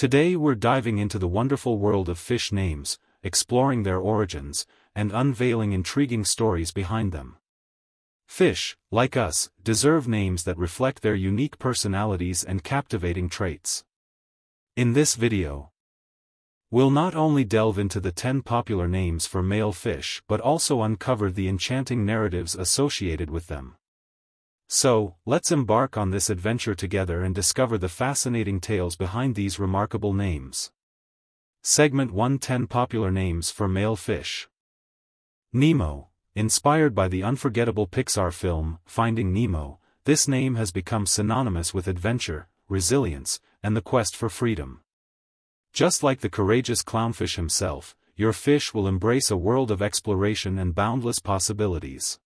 Today we're diving into the wonderful world of fish names, exploring their origins, and unveiling intriguing stories behind them. Fish, like us, deserve names that reflect their unique personalities and captivating traits. In this video, we'll not only delve into the 10 popular names for male fish but also uncover the enchanting narratives associated with them. So, let's embark on this adventure together and discover the fascinating tales behind these remarkable names. Segment 110 Popular Names for Male Fish Nemo, inspired by the unforgettable Pixar film, Finding Nemo, this name has become synonymous with adventure, resilience, and the quest for freedom. Just like the courageous clownfish himself, your fish will embrace a world of exploration and boundless possibilities.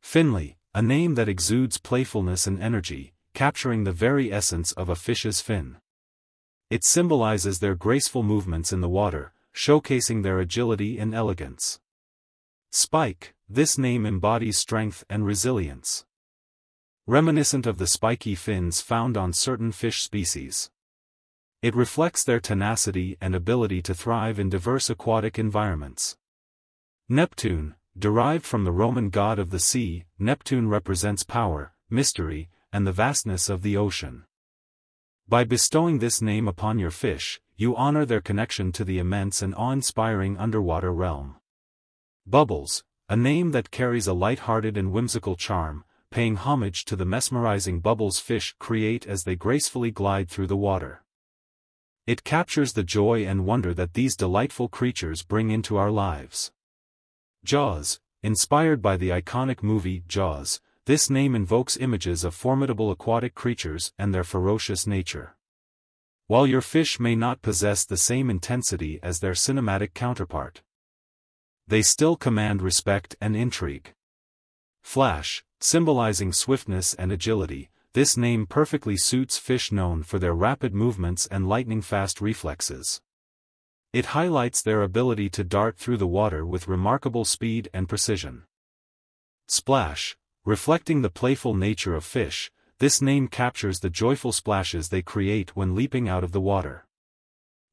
Finley, a name that exudes playfulness and energy, capturing the very essence of a fish's fin. It symbolizes their graceful movements in the water, showcasing their agility and elegance. Spike, this name embodies strength and resilience. Reminiscent of the spiky fins found on certain fish species. It reflects their tenacity and ability to thrive in diverse aquatic environments. Neptune, Derived from the Roman god of the sea, Neptune represents power, mystery, and the vastness of the ocean. By bestowing this name upon your fish, you honor their connection to the immense and awe-inspiring underwater realm. Bubbles, a name that carries a light-hearted and whimsical charm, paying homage to the mesmerizing bubbles fish create as they gracefully glide through the water. It captures the joy and wonder that these delightful creatures bring into our lives. Jaws, inspired by the iconic movie Jaws, this name invokes images of formidable aquatic creatures and their ferocious nature. While your fish may not possess the same intensity as their cinematic counterpart, they still command respect and intrigue. Flash, symbolizing swiftness and agility, this name perfectly suits fish known for their rapid movements and lightning-fast reflexes. It highlights their ability to dart through the water with remarkable speed and precision. Splash, reflecting the playful nature of fish, this name captures the joyful splashes they create when leaping out of the water.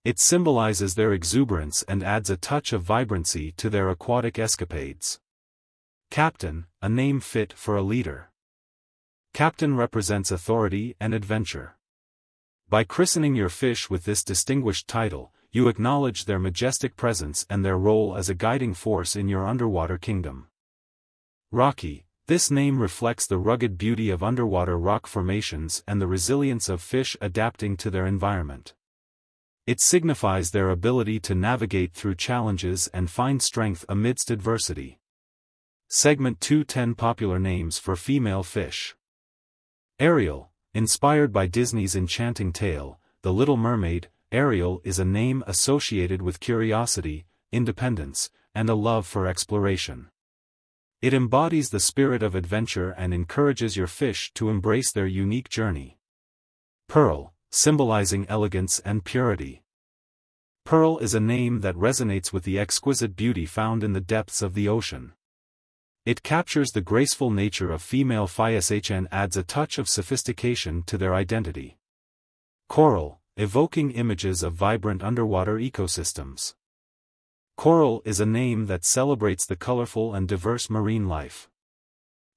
It symbolizes their exuberance and adds a touch of vibrancy to their aquatic escapades. Captain, a name fit for a leader. Captain represents authority and adventure. By christening your fish with this distinguished title, you acknowledge their majestic presence and their role as a guiding force in your underwater kingdom. Rocky, this name reflects the rugged beauty of underwater rock formations and the resilience of fish adapting to their environment. It signifies their ability to navigate through challenges and find strength amidst adversity. Segment 210 Popular Names for Female Fish Ariel, inspired by Disney's enchanting tale, The Little Mermaid, Ariel is a name associated with curiosity, independence, and a love for exploration. It embodies the spirit of adventure and encourages your fish to embrace their unique journey. Pearl, symbolizing elegance and purity. Pearl is a name that resonates with the exquisite beauty found in the depths of the ocean. It captures the graceful nature of female physis and adds a touch of sophistication to their identity. Coral, evoking images of vibrant underwater ecosystems. Coral is a name that celebrates the colorful and diverse marine life.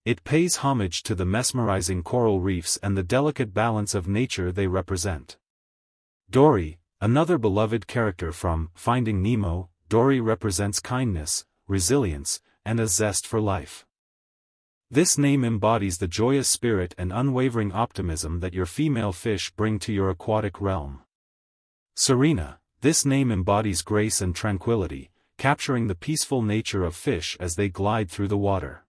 It pays homage to the mesmerizing coral reefs and the delicate balance of nature they represent. Dory, another beloved character from Finding Nemo, Dory represents kindness, resilience, and a zest for life. This name embodies the joyous spirit and unwavering optimism that your female fish bring to your aquatic realm. Serena, this name embodies grace and tranquility, capturing the peaceful nature of fish as they glide through the water.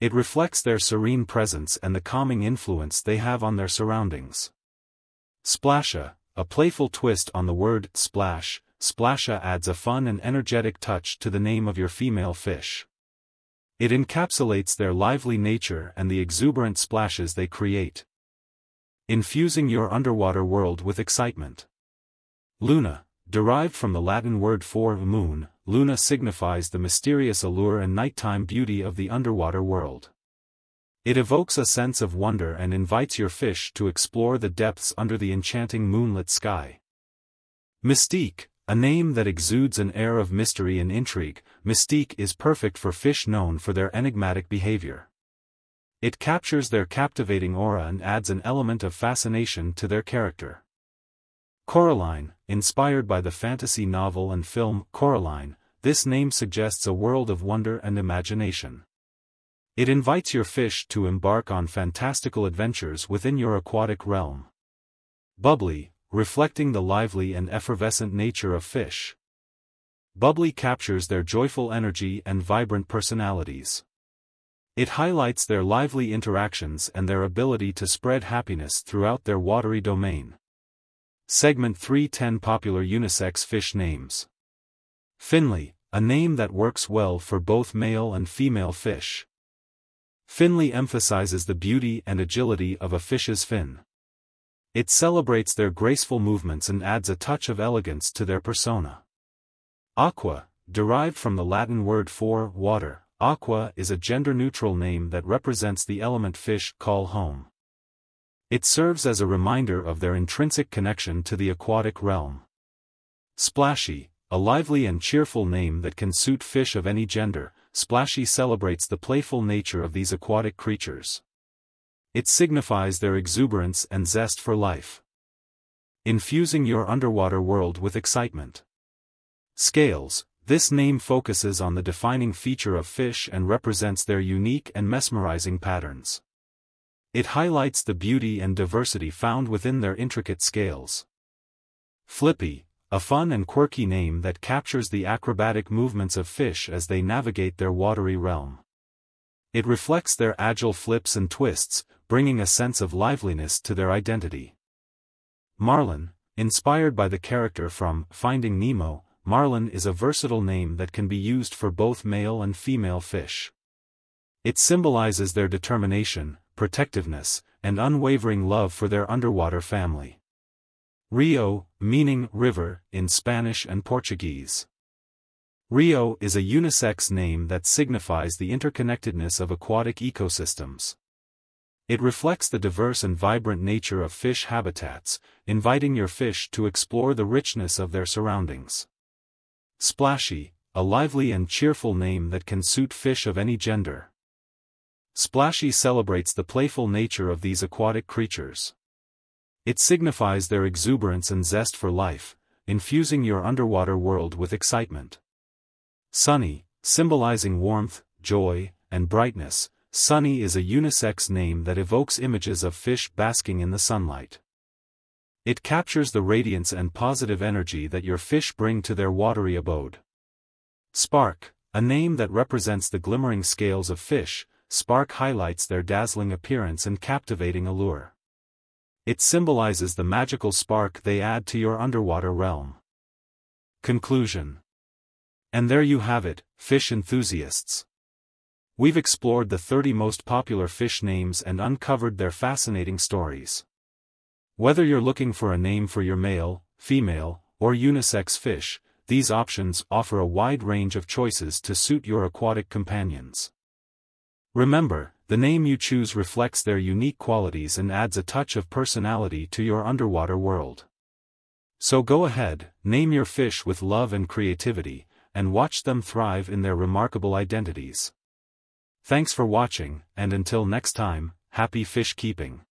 It reflects their serene presence and the calming influence they have on their surroundings. Splasha, a playful twist on the word splash, Splasha adds a fun and energetic touch to the name of your female fish. It encapsulates their lively nature and the exuberant splashes they create. Infusing your underwater world with excitement. Luna, derived from the Latin word for moon, Luna signifies the mysterious allure and nighttime beauty of the underwater world. It evokes a sense of wonder and invites your fish to explore the depths under the enchanting moonlit sky. Mystique, a name that exudes an air of mystery and intrigue, Mystique is perfect for fish known for their enigmatic behavior. It captures their captivating aura and adds an element of fascination to their character. Coraline, inspired by the fantasy novel and film Coraline, this name suggests a world of wonder and imagination. It invites your fish to embark on fantastical adventures within your aquatic realm. Bubbly, reflecting the lively and effervescent nature of fish. Bubbly captures their joyful energy and vibrant personalities. It highlights their lively interactions and their ability to spread happiness throughout their watery domain. Segment 310 Popular Unisex Fish Names Finley, a name that works well for both male and female fish. Finley emphasizes the beauty and agility of a fish's fin. It celebrates their graceful movements and adds a touch of elegance to their persona. Aqua, derived from the Latin word for water, aqua is a gender-neutral name that represents the element fish call home. It serves as a reminder of their intrinsic connection to the aquatic realm. Splashy, a lively and cheerful name that can suit fish of any gender, Splashy celebrates the playful nature of these aquatic creatures. It signifies their exuberance and zest for life. Infusing your underwater world with excitement. Scales, this name focuses on the defining feature of fish and represents their unique and mesmerizing patterns. It highlights the beauty and diversity found within their intricate scales. Flippy, a fun and quirky name that captures the acrobatic movements of fish as they navigate their watery realm. It reflects their agile flips and twists, bringing a sense of liveliness to their identity. Marlin, inspired by the character from Finding Nemo, Marlin is a versatile name that can be used for both male and female fish. It symbolizes their determination, protectiveness, and unwavering love for their underwater family. Rio, meaning river, in Spanish and Portuguese. Rio is a unisex name that signifies the interconnectedness of aquatic ecosystems. It reflects the diverse and vibrant nature of fish habitats, inviting your fish to explore the richness of their surroundings. Splashy, a lively and cheerful name that can suit fish of any gender. Splashy celebrates the playful nature of these aquatic creatures. It signifies their exuberance and zest for life, infusing your underwater world with excitement. Sunny, symbolizing warmth, joy, and brightness, Sunny is a unisex name that evokes images of fish basking in the sunlight. It captures the radiance and positive energy that your fish bring to their watery abode. Spark, a name that represents the glimmering scales of fish, spark highlights their dazzling appearance and captivating allure. It symbolizes the magical spark they add to your underwater realm. Conclusion And there you have it, fish enthusiasts. We've explored the 30 most popular fish names and uncovered their fascinating stories. Whether you're looking for a name for your male, female, or unisex fish, these options offer a wide range of choices to suit your aquatic companions. Remember, the name you choose reflects their unique qualities and adds a touch of personality to your underwater world. So go ahead, name your fish with love and creativity, and watch them thrive in their remarkable identities. Thanks for watching, and until next time, happy fish keeping.